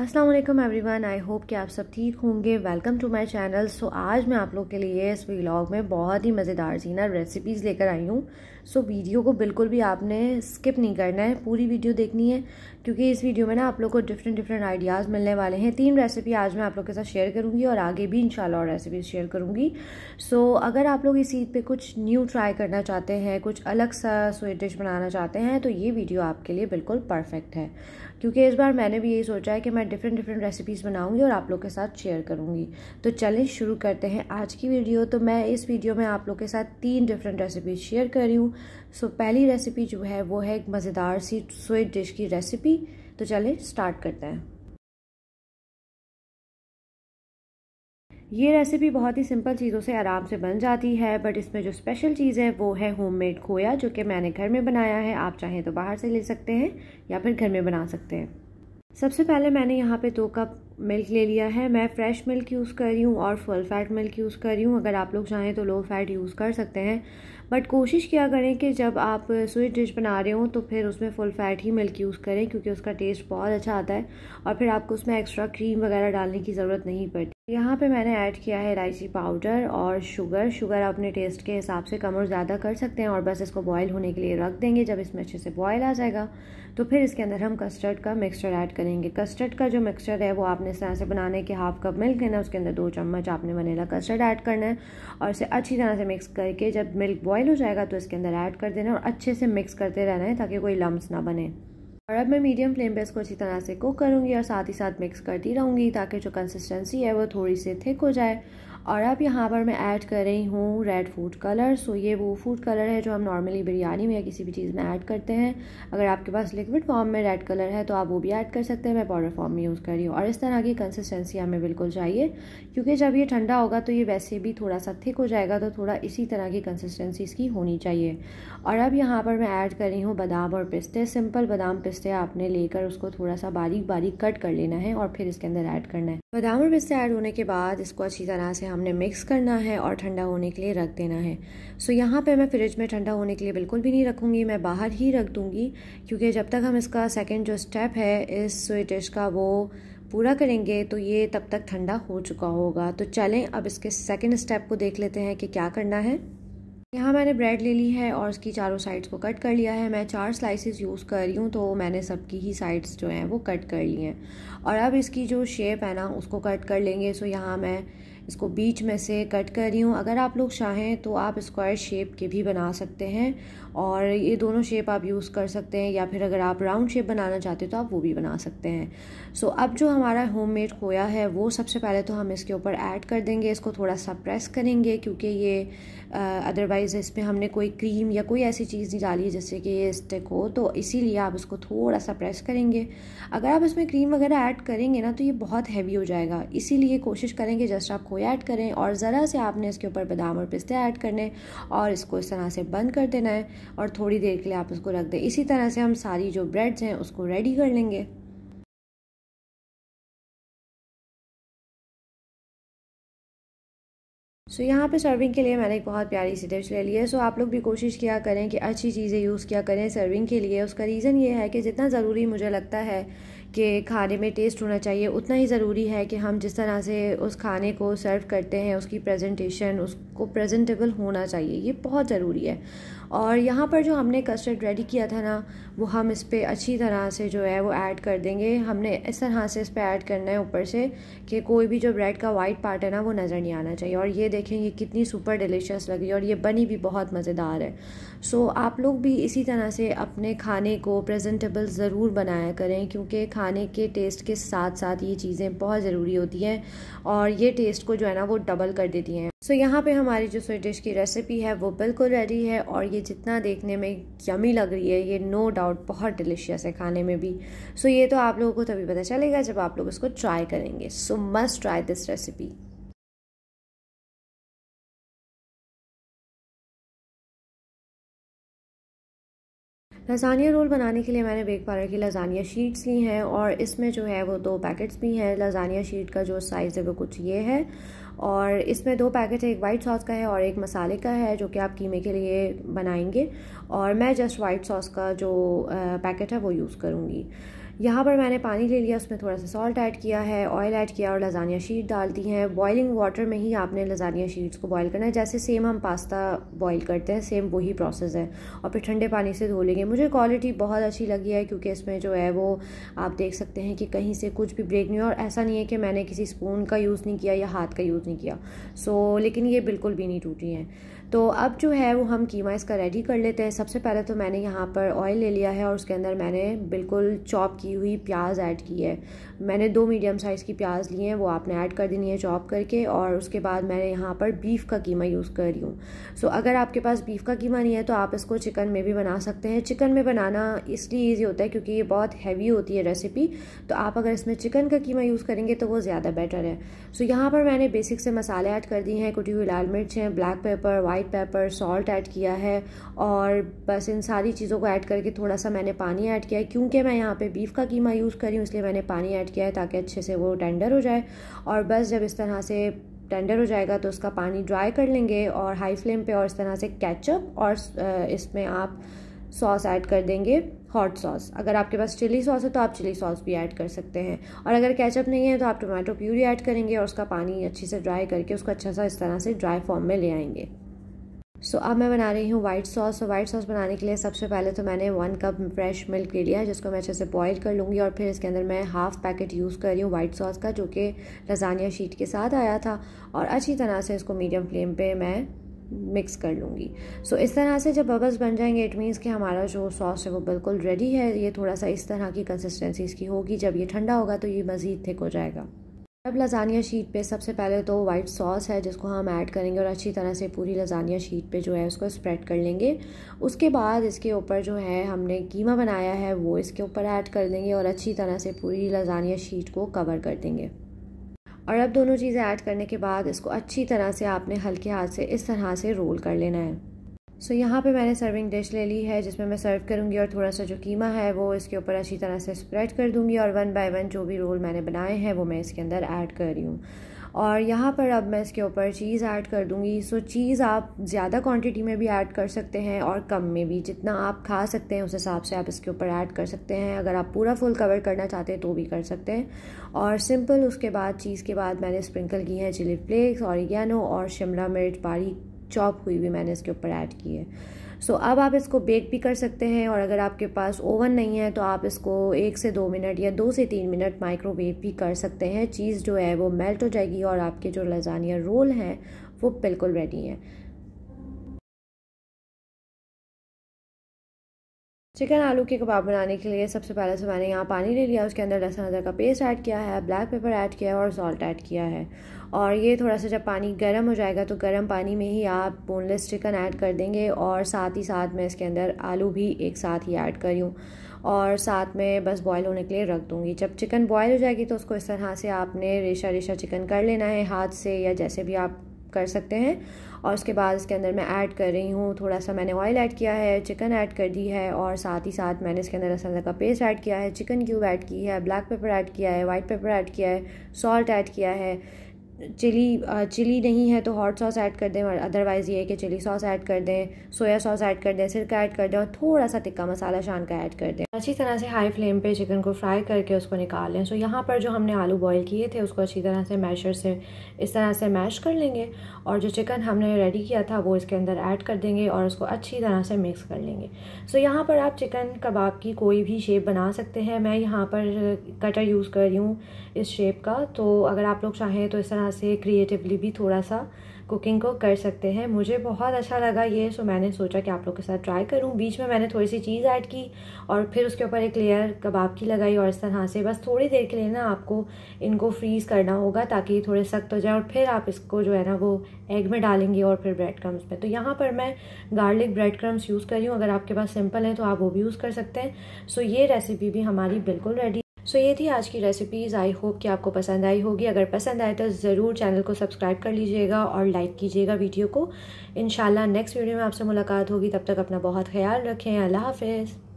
Aslam every one I hope कि आप सब ठीक होंगे welcome to my channel so आज मैं आप लोग के लिए इस व्लॉग में बहुत ही मज़ेदार जीना रेसिपीज़ लेकर आई हूँ सो so, वीडियो को बिल्कुल भी आपने स्किप नहीं करना है पूरी वीडियो देखनी है क्योंकि इस वीडियो में ना आप लोग को डिफरेंट डिफरेंट आइडियाज़ मिलने वाले हैं तीन रेसिपी आज मैं आप लोग के साथ शेयर करूँगी और आगे भी इंशाल्लाह और रेसिपीज़ शेयर करूँगी सो so, अगर आप लोग इस ईद पर कुछ न्यू ट्राई करना चाहते हैं कुछ अलग सा स्वीट डिश बनाना चाहते हैं तो ये वीडियो आपके लिए बिल्कुल परफेक्ट है क्योंकि इस बार मैंने भी यही सोचा है कि मैं डिफरेंट डिफरेंट रेसिपीज़ बनाऊँगी और आप लोग के साथ शेयर करूँगी तो चलें शुरू करते हैं आज की वीडियो तो मैं इस वीडियो में आप लोग के साथ तीन डिफरेंट रेसिपीज शेयर कर रही हूँ सो पहली रेसिपी जो है वो है एक मज़ेदार सी स्वीट डिश की रेसिपी तो चलें स्टार्ट करते हैं ये रेसिपी बहुत ही सिंपल चीज़ों से आराम से बन जाती है बट इसमें जो स्पेशल चीज़ है वो है होममेड खोया जो कि मैंने घर में बनाया है आप चाहें तो बाहर से ले सकते हैं या फिर घर में बना सकते हैं सबसे पहले मैंने यहाँ पे दो कप मिल्क ले लिया है मैं फ्रेश मिल्क यूज़ कर रही हूँ और फुल फैट मिल्क यूज़ कर रही हूँ अगर आप लोग चाहें तो लो फैट यूज़ कर सकते हैं बट कोशिश किया करें कि जब आप स्वीट डिश बना रहे हो तो फिर उसमें फुल फैट ही मिल्क यूज़ करें क्योंकि उसका टेस्ट बहुत अच्छा आता है और फिर आपको उसमें एक्स्ट्रा क्रीम वगैरह डालने की ज़रूरत नहीं पड़ती यहाँ पे मैंने ऐड किया है इलायची पाउडर और शुगर शुगर अपने टेस्ट के हिसाब से कम और ज़्यादा कर सकते हैं और बस इसको बॉईल होने के लिए रख देंगे जब इसमें अच्छे से बॉईल आ जाएगा तो फिर इसके अंदर हम कस्टर्ड का मिक्सचर ऐड करेंगे कस्टर्ड का जो मिक्सचर है वो आपने इस तरह से बनाने के हाफ कप मिल्क लेना उसके अंदर दो चम्मच आपने वनीला कस्टर्ड ऐड करना है और इसे अच्छी तरह से मिक्स करके जब मिल्क बॉयल हो जाएगा तो इसके अंदर ऐड कर देना और अच्छे से मिक्स करते रहना है ताकि कोई लम्ब ना बने और अब मैं मीडियम फ्लेम पे इसको अच्छी तरह से कुक करूंगी और साथ ही साथ मिक्स करती रहूंगी ताकि जो कंसिस्टेंसी है वो थोड़ी सी थिक हो जाए और अब यहाँ पर मैं ऐड कर रही हूँ रेड फूड कलर सो ये वो फूड कलर है जो हम नॉर्मली बिरयानी में या किसी भी चीज़ में ऐड करते हैं अगर आपके पास लिक्विड फॉर्म में रेड कलर है तो आप वो भी ऐड कर सकते हैं मैं पाउडर फॉर्म में यूज़ कर रही हूँ और इस तरह की कंसिस्टेंसी हमें बिल्कुल चाहिए क्योंकि जब ये ठंडा होगा तो ये वैसे भी थोड़ा सा थिक हो जाएगा तो थोड़ा इसी तरह की कंसिस्टेंसी इसकी होनी चाहिए और अब यहाँ पर मैं ऐड कर रही हूँ बादाम और पिस्ते सिंपल बादाम पिस्ते आपने लेकर उसको थोड़ा सा बारीक बारीक कट कर लेना है और फिर इसके अंदर ऐड करना है बादाम और पिस्ते ऐड होने के बाद इसको अच्छी तरह से हमने मिक्स करना है और ठंडा होने के लिए रख देना है सो so, यहाँ पे मैं फ्रिज में ठंडा होने के लिए बिल्कुल भी नहीं रखूँगी मैं बाहर ही रख दूँगी क्योंकि जब तक हम इसका सेकेंड जो स्टेप है इस स्वीट डिश का वो पूरा करेंगे तो ये तब तक ठंडा हो चुका होगा तो चलें अब इसके सेकेंड स्टेप को देख लेते हैं कि क्या करना है यहाँ मैंने ब्रेड ले ली है और उसकी चारों साइड्स को कट कर लिया है मैं चार स्लाइसेस यूज़ कर रही हूँ तो मैंने सबकी ही साइड्स जो हैं वो कट कर ली हैं और अब इसकी जो शेप है ना उसको कट कर लेंगे सो यहाँ मैं इसको बीच में से कट कर रही हूँ अगर आप लोग चाहें तो आप स्क्वायर शेप के भी बना सकते हैं और ये दोनों शेप आप यूज़ कर सकते हैं या फिर अगर आप राउंड शेप बनाना चाहते हो तो आप वो भी बना सकते हैं सो so, अब जो हमारा होममेड खोया है वो सबसे पहले तो हम इसके ऊपर ऐड कर देंगे इसको थोड़ा सा प्रेस करेंगे क्योंकि ये अदरवाइज़ इसमें हमने कोई क्रीम या कोई ऐसी चीज़ नहीं डाली है जैसे कि ये स्टिक हो तो इसीलिए आप इसको थोड़ा सा प्रेस करेंगे अगर आप इसमें क्रीम वगैरह ऐड करेंगे ना तो ये बहुत हैवी हो जाएगा इसीलिए कोशिश करेंगे जस्ट आप खोया ऐड करें और ज़रा से आपने इसके ऊपर बादाम और पिस्ते ऐड करने और इसको इस तरह से बंद कर देना है और थोड़ी देर के लिए आप उसको रख दें इसी तरह से हम सारी जो ब्रेड्स हैं उसको रेडी कर लेंगे सो so, यहाँ पे सर्विंग के लिए मैंने एक बहुत प्यारी सी डिश ले ली है सो so, आप लोग भी कोशिश किया करें कि अच्छी चीज़ें यूज़ किया करें सर्विंग के लिए उसका रीज़न ये है कि जितना ज़रूरी मुझे लगता है कि खाने में टेस्ट होना चाहिए उतना ही ज़रूरी है कि हम जिस तरह से उस खाने को सर्व करते हैं उसकी प्रेजेंटेशन उसको प्रेजेंटेबल होना चाहिए ये बहुत ज़रूरी है और यहाँ पर जो हमने कस्टर्ड रेडी किया था ना वो हम इस पर अच्छी तरह से जो है वो ऐड कर देंगे हमने इस तरह से इस पर ऐड करना है ऊपर से कि कोई भी जो ब्रेड का वाइट पार्ट है ना वो नज़र नहीं आना चाहिए और ये देखें ये कितनी सुपर डिलीशस लगी और ये बनी भी बहुत मज़ेदार है सो आप लोग भी इसी तरह से अपने खाने को प्रेजेंटेबल ज़रूर बनाया करें क्योंकि खाने के टेस्ट के साथ साथ ये चीज़ें बहुत ज़रूरी होती हैं और ये टेस्ट को जो है ना वो डबल कर देती हैं सो so, यहाँ पे हमारी जो स्वीट डिश की रेसिपी है वो बिल्कुल रेडी है और ये जितना देखने में यमी लग रही है ये नो डाउट बहुत डिलिशियस है खाने में भी सो so, ये तो आप लोगों को तभी पता चलेगा जब आप लोग इसको ट्राई करेंगे so must try this recipe lasagna roll बनाने के लिए मैंने बेक पार्लर की लजानिया शीट्स ली हैं और इसमें जो है वो दो पैकेट्स भी हैं लजानिया शीट का जो साइज़ है वो कुछ ये है और इसमें दो पैकेट है एक वाइट सॉस का है और एक मसाले का है जो कि आप कीमे के लिए बनाएंगे और मैं जस्ट वाइट सॉस का जो पैकेट है वो यूज़ करूँगी यहाँ पर मैंने पानी ले लिया उसमें थोड़ा सा सॉल्ट ऐड किया है ऑयल ऐड किया और लजानिया शीट डाल दी हैं बॉइलिंग वाटर में ही आपने लजानिया शीट्स को बॉईल करना है जैसे सेम हम पास्ता बॉईल करते हैं सेम वही प्रोसेस है और फिर ठंडे पानी से धो लेंगे मुझे क्वालिटी बहुत अच्छी लगी है क्योंकि इसमें जो है वो आप देख सकते हैं कि कहीं से कुछ भी ब्रेक नहीं हुआ और ऐसा नहीं है कि मैंने किसी स्पून का यूज़ नहीं किया या हाथ का यूज़ नहीं किया सो लेकिन ये बिल्कुल भी नहीं टूटी हैं तो अब जो है वो हम कीमा इसका रेडी कर लेते हैं सबसे पहले तो मैंने यहाँ पर ऑयल ले लिया है और उसके अंदर मैंने बिल्कुल चॉप की हुई प्याज ऐड की है मैंने दो मीडियम साइज़ की प्याज ली है वो आपने ऐड कर देनी है चॉप करके और उसके बाद मैंने यहाँ पर बीफ़ का कीमा यूज़ कर रही हूँ सो अगर आपके पास बीफ़ का कीमा नहीं है तो आप इसको चिकन में भी बना सकते हैं चिकन में बनाना इसलिए ईजी होता है क्योंकि ये बहुत हैवी होती है रेसिपी तो आप अगर इसमें चिकन का कीमा यूज़ करेंगे तो वो ज़्यादा बेटर है सो यहाँ पर मैंने बेसिक से मसाले ऐड कर दिए हैं कुटी हुई लाल मिर्च हैं black pepper white pepper salt add किया है और बस इन सारी चीज़ों को ऐड करके थोड़ा सा मैंने पानी ऐड किया है क्योंकि मैं यहाँ पे बीफ का कीमा यूज़ करी हूँ इसलिए मैंने पानी ऐड किया है ताकि अच्छे से वो टेंडर हो जाए और बस जब इस तरह से टेंडर हो जाएगा तो उसका पानी ड्राई कर लेंगे और हाई फ्लेम पर और इस तरह से कैचअप और इसमें आप सॉस ऐड कर देंगे हॉट सॉस अगर आपके पास चिली सॉस है तो आप चिली सॉस भी ऐड कर सकते हैं और अगर कैचअप नहीं है तो आप टोमेटो प्यूरी ऐड करेंगे और उसका पानी अच्छे से ड्राई करके उसको अच्छा सा इस तरह से ड्राई फॉर्म में ले आएंगे सो so, अब मैं बना रही हूँ वाइट सॉस और वाइट सॉस बनाने के लिए सबसे पहले तो मैंने वन कप फ्रेश मिल्क ले लिया है जिसको मैं अच्छे से बॉईल कर लूँगी और फिर इसके अंदर मैं हाफ़ पैकेट यूज़ कर रही हूँ वाइट सॉस का जो कि लजानिया शीट के साथ आया था और अच्छी तरह से इसको मीडियम फ्लेम पर मैं मिक्स कर लूँगी सो so, इस तरह से जब बबल्स बन जाएंगे इट मीन्स कि हमारा जो सॉस है वो बिल्कुल रेडी है ये थोड़ा सा इस तरह की कंसिस्टेंसी इसकी होगी जब ये ठंडा होगा तो ये मज़ीद थिक हो जाएगा अब लजानिया शीट पे सबसे पहले तो वाइट सॉस है जिसको हम ऐड करेंगे और अच्छी तरह से पूरी लजानिया शीट पे जो है उसको स्प्रेड कर लेंगे उसके बाद इसके ऊपर जो है हमने कीमा बनाया है वो इसके ऊपर ऐड कर देंगे और अच्छी तरह से पूरी लजानिया शीट को कवर कर देंगे और अब दोनों चीज़ें ऐड करने के बाद इसको अच्छी तरह से आपने हल्के हाथ से इस तरह से रोल कर लेना है सो so, यहाँ पे मैंने सर्विंग डिश ले ली है जिसमें मैं सर्व करूँगी और थोड़ा सा जो कीमा है वो इसके ऊपर अच्छी तरह से स्प्रेड कर दूँगी और वन बाय वन जो भी रोल मैंने बनाए हैं वो मैं इसके अंदर ऐड कर रही हूँ और यहाँ पर अब मैं इसके ऊपर चीज़ ऐड कर दूँगी सो चीज़ आप ज़्यादा क्वांटिटी में भी ऐड कर सकते हैं और कम में भी जितना आप खा सकते हैं उस हिसाब से आप इसके ऊपर ऐड कर सकते हैं अगर आप पूरा फुल कवर करना चाहते हैं तो भी कर सकते हैं और सिंपल उसके बाद चीज़ के बाद मैंने स्प्रिंकल की है चिली फ्लेक्स और और शिमला मिर्च बारीक चॉप हुई हुई मैंने इसके ऊपर ऐड की है सो so, अब आप इसको बेक भी कर सकते हैं और अगर आपके पास ओवन नहीं है तो आप इसको एक से दो मिनट या दो से तीन मिनट माइक्रोवेव भी कर सकते हैं चीज़ जो है वो मेल्ट हो जाएगी और आपके जो लजानिया रोल हैं वो बिल्कुल रेडी हैं चिकन आलू के कबाब बनाने के लिए सबसे पहले से तो मैंने यहाँ पानी ले लिया उसके अंदर लहसुन अदरक का पेस्ट ऐड किया है ब्लैक पेपर ऐड किया है और सॉल्ट ऐड किया है और ये थोड़ा सा जब पानी गर्म हो जाएगा तो गर्म पानी में ही आप बोनलेस चिकन ऐड कर देंगे और साथ ही साथ मैं इसके अंदर आलू भी एक साथ ही ऐड करी और साथ में बस बॉयल होने के लिए रख दूँगी जब चिकन बॉयल हो जाएगी तो उसको इस तरह से आपने रेशा रेशा चिकन कर लेना है हाथ से या जैसे भी आप कर सकते हैं और उसके बाद इसके अंदर मैं ऐड कर रही हूँ थोड़ा सा मैंने ऑयल ऐड किया है चिकन ऐड कर दी है और साथ ही साथ मैंने इसके अंदर रसगुल्ला का पेस्ट ऐड किया है चिकन क्यूब ऐड की है ब्लैक पेपर ऐड किया है वाइट पेपर ऐड किया है सॉल्ट ऐड किया है चिली चिली नहीं है तो हॉट सॉस ऐड कर दें अदरवाइज़ ये है कि चिली सॉस ऐड कर दें सोया सॉस ऐड कर दें सिरका ऐड कर दें और थोड़ा सा तिक्का मसाला शान का ऐड कर दें अच्छी तरह से हाई फ्लेम पे चिकन को फ्राई करके उसको निकाल लें सो यहाँ पर जो हमने आलू बॉईल किए थे उसको अच्छी तरह से मैशर से इस तरह से मैश कर लेंगे और जो चिकन हमने रेडी किया था वो इसके अंदर ऐड कर देंगे और उसको अच्छी तरह से मिक्स कर लेंगे सो यहाँ पर आप चिकन कबाब की कोई भी शेप बना सकते हैं मैं यहाँ पर कटर यूज़ कर रही हूँ इस शेप का तो अगर आप लोग चाहें तो इस तरह तरह से क्रिएटिवली भी थोड़ा सा कुकिंग को कर सकते हैं मुझे बहुत अच्छा लगा ये सो मैंने सोचा कि आप लोग के साथ ट्राई करूँ बीच में मैंने थोड़ी सी चीज़ ऐड की और फिर उसके ऊपर एक लेयर कबाब की लगाई और इस तरह से बस थोड़ी देर के लिए ना आपको इनको फ्रीज़ करना होगा ताकि थोड़े सख्त हो जाए और फिर आप इसको जो है ना वो एग में डालेंगे और फिर ब्रेड क्रम्स में तो यहाँ पर मैं गार्लिक ब्रेड क्रम्स यूज़ करी हूँ अगर आपके पास सिंपल है तो आप वो भी यूज़ कर सकते हैं सो ये रेसिपी भी हमारी बिल्कुल रेडी सो ये थी आज की रेसिपीज़ आई होप कि आपको पसंद आई होगी अगर पसंद आए तो ज़रूर चैनल को सब्सक्राइब कर लीजिएगा और लाइक कीजिएगा वीडियो को इन नेक्स्ट वीडियो में आपसे मुलाकात होगी तब तक अपना बहुत ख्याल रखें अल्लाह हाफिज़